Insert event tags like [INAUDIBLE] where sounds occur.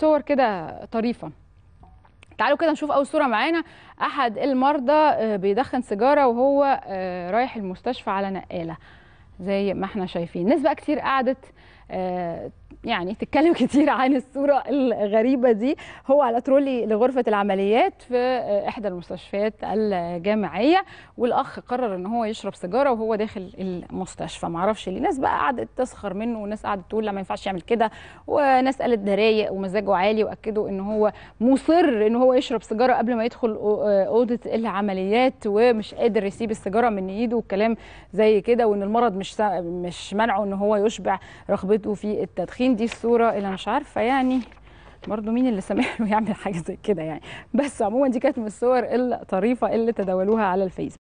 صور كده طريفه تعالوا كده نشوف اول صوره معانا احد المرضى آه، بيدخن سيجاره وهو آه، رايح المستشفى على نقاله زي ما احنا شايفين ناس بقى كتير قعدت آه، يعني تتكلم [LAUGHS] كتير عن الصورة الغريبة دي هو على ترولي لغرفة العمليات في إحدى المستشفيات الجامعية والأخ قرر إن هو يشرب سيجارة وهو داخل المستشفى معرفش ليه ناس بقى قعدت تسخر منه وناس قعدت تقول لا ما ينفعش يعمل كده وناس قالت ده رايق ومزاجه عالي وأكدوا إن هو مصر إن هو يشرب سيجارة قبل ما يدخل آه، أوضة العمليات ومش قادر يسيب السيجارة من إيده وكلام زي كده وإن المرض مش مش منعه إن هو يشبع رغبته في التدخين من دي الصوره اللي مش عارفه يعني برضه مين اللي سامح له يعمل حاجه زي كده يعني بس عموما دي كانت من الصور الطريفه اللي تداولوها على الفيسبوك